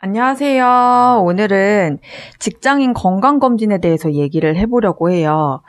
안녕하세요. 오늘은 직장인 건강검진에 대해서 얘기를 해보려고 해요.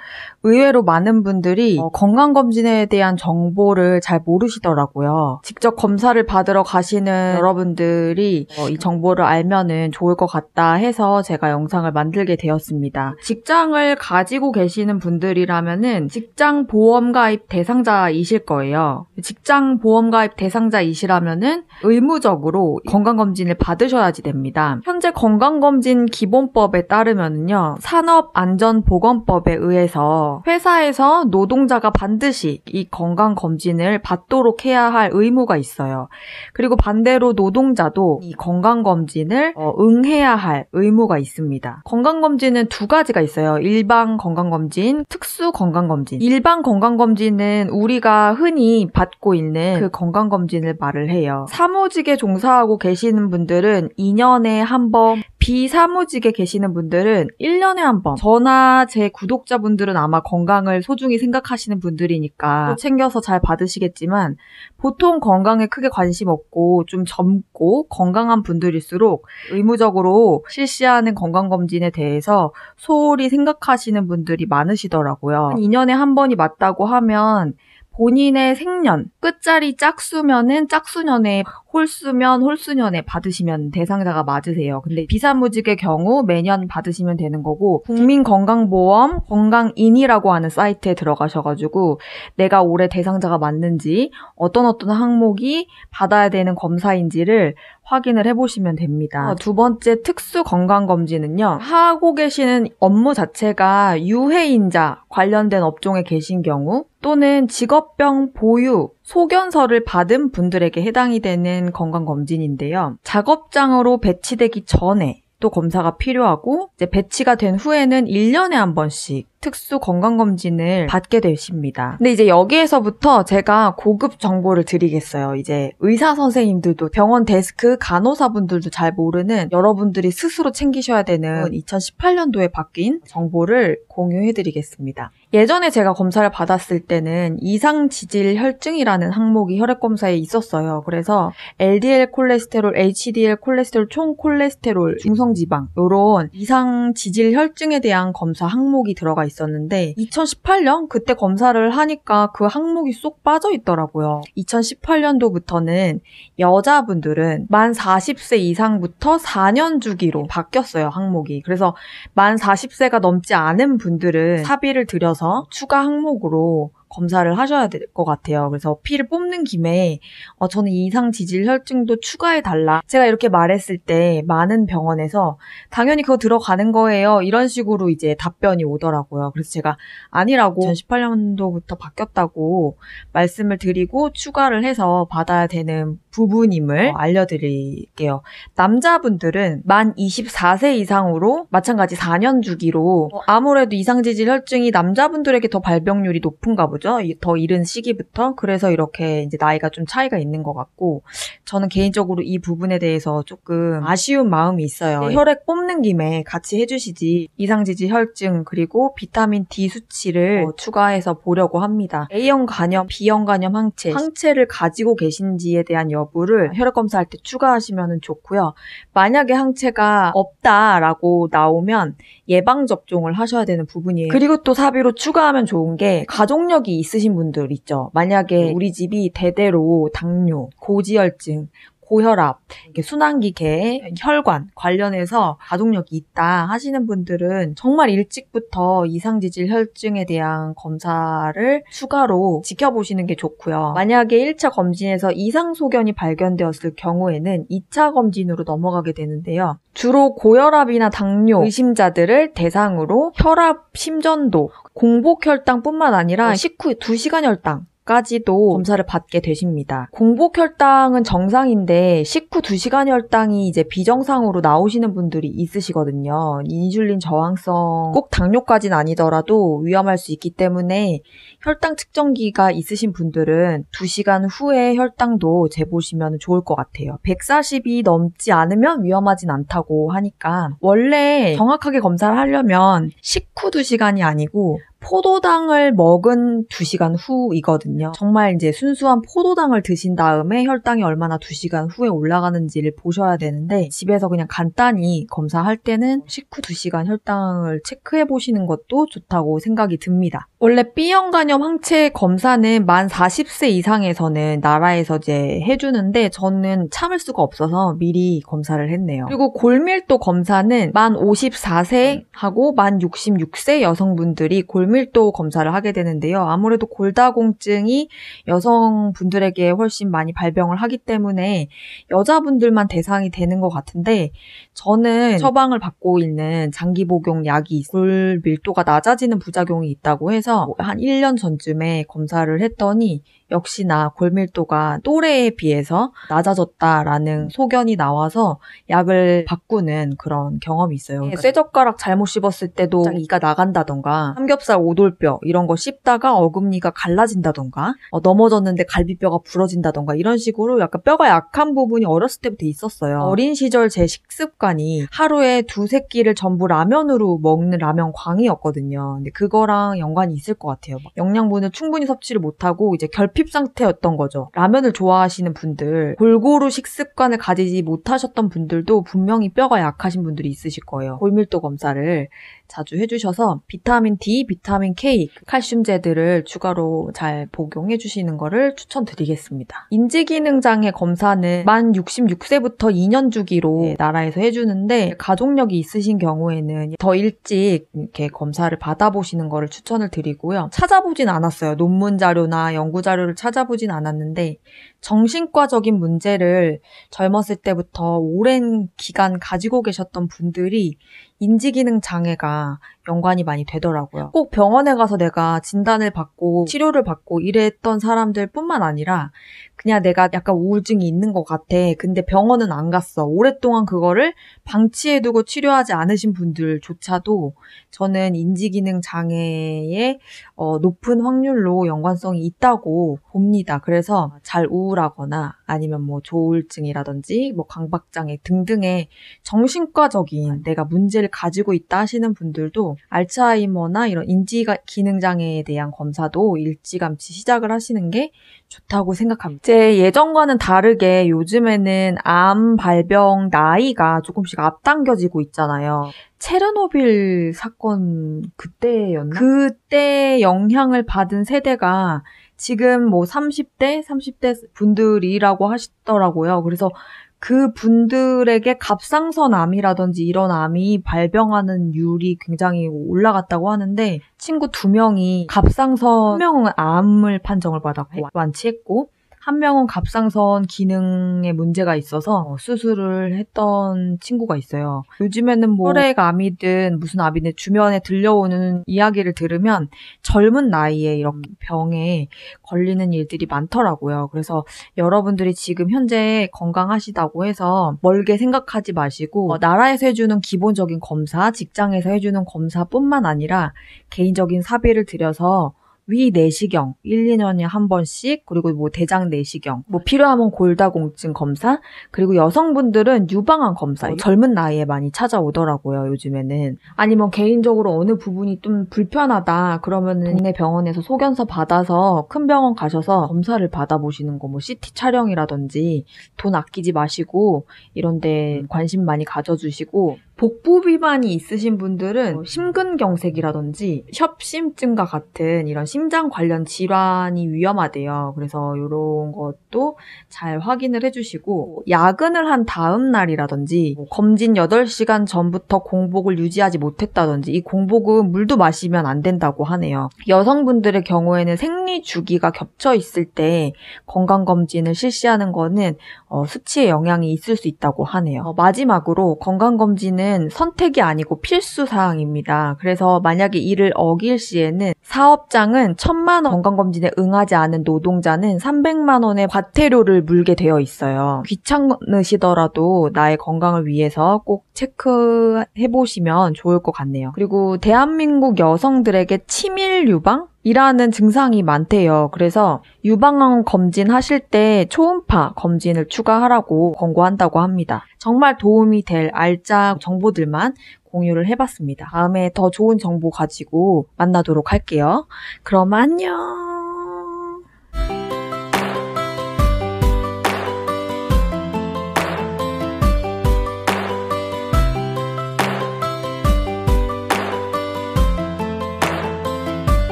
의외로 많은 분들이 어. 건강검진에 대한 정보를 잘 모르시더라고요. 직접 검사를 받으러 가시는 네. 여러분들이 어, 이 정보를 알면은 좋을 것 같다 해서 제가 영상을 만들게 되었습니다. 직장을 가지고 계시는 분들이라면은 직장 보험 가입 대상자이실 거예요. 직장 보험 가입 대상자이시라면은 의무적으로 건강검진을 받으셔야지 1지 됩니다. 현재 건강검진 기본법에 따르면요. 산업안전보건법에 의해서 회사에서 노동자가 반드시 이 건강검진을 받도록 해야 할 의무가 있어요. 그리고 반대로 노동자도 이 건강검진을 어, 응해야 할 의무가 있습니다. 건강검진은 두 가지가 있어요. 일반 건강검진, 특수 건강검진. 일반 건강검진은 우리가 흔히 받고 있는 그 건강검진을 말을 해요. 사무직에 종사하고 계시는 분들은 이 2년에 한 번, 비사무직에 계시는 분들은 1년에 한 번, 저나 제 구독자분들은 아마 건강을 소중히 생각하시는 분들이니까 챙겨서 잘 받으시겠지만 보통 건강에 크게 관심 없고 좀 젊고 건강한 분들일수록 의무적으로 실시하는 건강검진에 대해서 소홀히 생각하시는 분들이 많으시더라고요. 2년에 한 번이 맞다고 하면 본인의 생년, 끝자리 짝수면은 짝수년에 홀수면 홀수년에 받으시면 대상자가 맞으세요. 근데 비사무직의 경우 매년 받으시면 되는 거고 국민건강보험 건강인이라고 하는 사이트에 들어가셔가지고 내가 올해 대상자가 맞는지 어떤 어떤 항목이 받아야 되는 검사인지를 확인을 해보시면 됩니다. 아, 두 번째 특수 건강검진은요, 하고 계시는 업무 자체가 유해인자 관련된 업종에 계신 경우 또는 직업병 보유, 소견서를 받은 분들에게 해당이 되는 건강검진인데요. 작업장으로 배치되기 전에 또 검사가 필요하고 이제 배치가 된 후에는 1년에 한 번씩 특수 건강검진을 받게 되십니다. 근데 이제 여기에서부터 제가 고급 정보를 드리겠어요. 이제 의사 선생님들도 병원 데스크 간호사분들도 잘 모르는 여러분들이 스스로 챙기셔야 되는 2018년도에 바뀐 정보를 공유해드리겠습니다. 예전에 제가 검사를 받았을 때는 이상 지질 혈증이라는 항목이 혈액 검사에 있었어요. 그래서 LDL 콜레스테롤, HDL 콜레스테롤, 총 콜레스테롤, 중성 지방 요런 이상 지질 혈증에 대한 검사 항목이 들어가 있었는데 2018년 그때 검사를 하니까 그 항목이 쏙 빠져 있더라고요. 2018년도부터는 여자분들은 만 40세 이상부터 4년 주기로 바뀌었어요, 항목이. 그래서 만 40세가 넘지 않은 분들은 사비를 들여서 있어서 추가 항목으로 검사를 하셔야 될 것 같아요. 그래서 피를 뽑는 김에 어, 저는 이상 지질 혈증도 추가해 달라. 제가 이렇게 말했을 때 많은 병원에서 당연히 그거 들어가는 거예요. 이런 식으로 이제 답변이 오더라고요. 그래서 제가 아니라고 2018년도부터 바뀌었다고 말씀을 드리고 추가를 해서 받아야 되는 부분임을 어. 알려드릴게요. 남자분들은 만 24세 이상으로 마찬가지 4년 주기로 어. 아무래도 이상지질 혈증이 남자분들에게 더 발병률이 높은가 보죠. 더 이른 시기부터 그래서 이렇게 이제 나이가 좀 차이가 있는 것 같고 저는 개인적으로 이 부분에 대해서 조금 아쉬운 마음이 있어요. 네. 혈액 뽑는 김에 같이 해주시지 이상지질 혈증 그리고 비타민 D 수치를 어, 추가해서 보려고 합니다. A형 간염, B형 간염 항체, 항체를 가지고 계신지에 대한 여부를 혈액 검사할 때 추가하시면 좋고요. 만약에 항체가 없다라고 나오면 예방 접종을 하셔야 되는 부분이에요. 그리고 또 사비로 추가하면 좋은 게 가족력이 있으신 분들 있죠. 만약에 네. 우리 집이 대대로 당뇨, 고지혈증, 고혈압, 순환기계, 네. 혈관 관련해서 가동력이 있다 하시는 분들은 정말 일찍부터 이상지질 혈증에 대한 검사를 추가로 지켜보시는 게 좋고요. 만약에 1차 검진에서 이상소견이 발견되었을 경우에는 2차 검진으로 넘어가게 되는데요. 주로 고혈압이나 당뇨 의심자들을 대상으로 혈압 심전도, 공복혈당뿐만 아니라 네. 식후 2시간 혈당, 전까지도 검사를 받게 되십니다. 공복 혈당은 정상인데 식후 2시간 혈당이 이제 비정상으로 나오시는 분들이 있으시거든요. 인슐린 저항성 꼭 당뇨까지는 아니더라도 위험할 수 있기 때문에 혈당 측정기가 있으신 분들은 2시간 후에 혈당도 재보시면 좋을 것 같아요. 140이 넘지 않으면 위험하진 않다고 하니까 원래 정확하게 검사를 하려면 식후 2시간이 아니고 포도당을 먹은 2시간 후이거든요. 정말 이제 순수한 포도당을 드신 다음에 혈당이 얼마나 2시간 후에 올라가는지를 보셔야 되는데 집에서 그냥 간단히 검사할 때는 식후 2시간 혈당을 체크해 보시는 것도 좋다고 생각이 듭니다. 원래 B형 간염 항체 검사는 만 40세 이상에서는 나라에서 이제 해주는데 저는 참을 수가 없어서 미리 검사를 했네요. 그리고 골밀도 검사는 만 54세하고 만 66세 여성분들이 골밀도 검사를 하게 되는데요. 아무래도 골다공증이 여성분들에게 훨씬 많이 발병을 하기 때문에 여자분들만 대상이 되는 것 같은데 저는 처방을 받고 있는 장기 복용 약이 골밀도가 낮아지는 부작용이 있다고 해서 해서 한 1년 전쯤에 검사를 했더니 역시나 골밀도가 또래에 비해서 낮아졌다라는 음. 소견이 나와서 약을 바꾸는 그런 경험이 있어요. 그 쇠젓가락 잘못 씹었을 때도 네. 이가 나간다던가 삼겹살 오돌뼈 이런 거 씹다가 어금니가 갈라진다던가 어, 넘어졌는데 갈비뼈가 부러진다던가 이런 식으로 약간 뼈가 약한 부분이 어렸을 때부터 있었어요. 어린 시절 제 식습관이 하루에 두세 끼를 전부 라면으로 먹는 라면 광이었거든요. 근데 그거랑 연관이 있을 것 같아요. 영양분을 충분히 섭취를 못하고 이제 결핍 결핍 상태였던 거죠. 라면을 좋아하시는 분들, 골고루 식습관을 가지지 못하셨던 분들도 분명히 뼈가 약하신 분들이 있으실 거예요. 골밀도 검사를 자주 해주셔서 비타민 D, 비타민 K, 칼슘제들을 추가로 잘 복용해 주시는 것을 추천드리겠습니다. 인지기능장애 검사는 만 66세부터 2년 주기로 네. 나라에서 해주는데 가족력이 있으신 경우에는 더 일찍 이렇게 검사를 받아보시는 것을 추천을 드리고요. 찾아보진 않았어요. 논문 자료나 연구 자료를 자료를 찾아보진 않았는데 정신과적인 문제를 젊었을 때부터 오랜 기간 가지고 계셨던 분들이 인지기능 장애가 연관이 많이 되더라고요. 꼭 병원에 가서 내가 진단을 받고 치료를 받고 이랬던 사람들 뿐만 아니라 그냥 내가 약간 우울증이 있는 것 같아. 근데 병원은 안 갔어. 오랫동안 그거를 방치해두고 치료하지 않으신 분들조차도 저는 인지기능 장애의 어, 높은 확률로 연관성이 있다고 봅니다. 그래서 잘 우울 우울하거나 아니면 뭐 조울증이라든지 뭐 강박장애 등등의 정신과적인 내가 문제를 가지고 있다 하시는 분들도 알츠하이머나 이런 인지 기능 장애에 대한 검사도 일찌감치 시작을 하시는 게 좋다고 생각합니다. 제 예전과는 다르게 요즘에는 암 발병 나이가 조금씩 앞당겨지고 있잖아요. 체르노빌 사건 그때였나? 그때 영향을 받은 세대가 지금 뭐 30대, 30대 분들이라고 하시더라고요. 그래서 그 분들에게 갑상선 암이라든지 이런 암이 발병하는 율이 굉장히 올라갔다고 하는데 친구 두 명이 갑상선 한명 암을 판정을 받았고 완치했고 한 명은 갑상선 기능에 문제가 있어서 수술을 했던 친구가 있어요. 요즘에는 뭐 혈액 암이든 무슨 암이든 주변에 들려오는 이야기를 들으면 젊은 나이에 이런 병에 걸리는 일들이 많더라고요. 그래서 여러분들이 지금 현재 건강하시다고 해서 멀게 생각하지 마시고 어, 나라에서 해주는 기본적인 검사, 직장에서 해주는 검사뿐만 아니라 개인적인 사비를 들여서 위 내시경 1, 2년에 한 번씩 그리고 뭐 대장 내시경 뭐 필요하면 골다공증 검사 그리고 여성분들은 유방암 검사 어, 네. 젊은 나이에 많이 찾아오더라고요 요즘에는 아니면 뭐 개인적으로 어느 부분이 좀 불편하다 그러면은 동네 병원에서 소견서 받아서 큰 병원 가셔서 검사를 받아보시는 거 뭐 CT 촬영이라든지 돈 아끼지 마시고 이런데 음. 관심 많이 가져주시고 복부 비만이 있으신 분들은 뭐 심근경색이라든지 협심증과 같은 이런 심장 관련 질환이 위험하대요. 그래서 이런 것도 잘 확인을 해주시고 야근을 한 다음 날이라든지 뭐 검진 8시간 전부터 공복을 유지하지 못했다든지 이 공복은 물도 마시면 안 된다고 하네요. 여성분들의 경우에는 생리 주기가 겹쳐 있을 때 건강검진을 실시하는 거는 어, 수치에 영향이 있을 수 있다고 하네요. 마지막으로 건강검진은 사업 선택이 아니고 필수 사항입니다. 그래서 만약에 이를 어길 시에는 사업장은 천만 원 건강검진에 응하지 않은 노동자는 300만 원의 과태료를 물게 되어 있어요. 귀찮으시더라도 나의 건강을 위해서 꼭 체크해 보시면 좋을 것 같네요. 그리고 대한민국 여성들에게 치밀 유방 이라는 증상이 많대요. 그래서 유방암 검진 하실 때 초음파 검진을 추가하라고 권고한다고 합니다. 정말 도움이 될 알짜 정보들만 공유를 해봤습니다. 다음에 더 좋은 정보 가지고 만나도록 할게요. 그럼 안녕!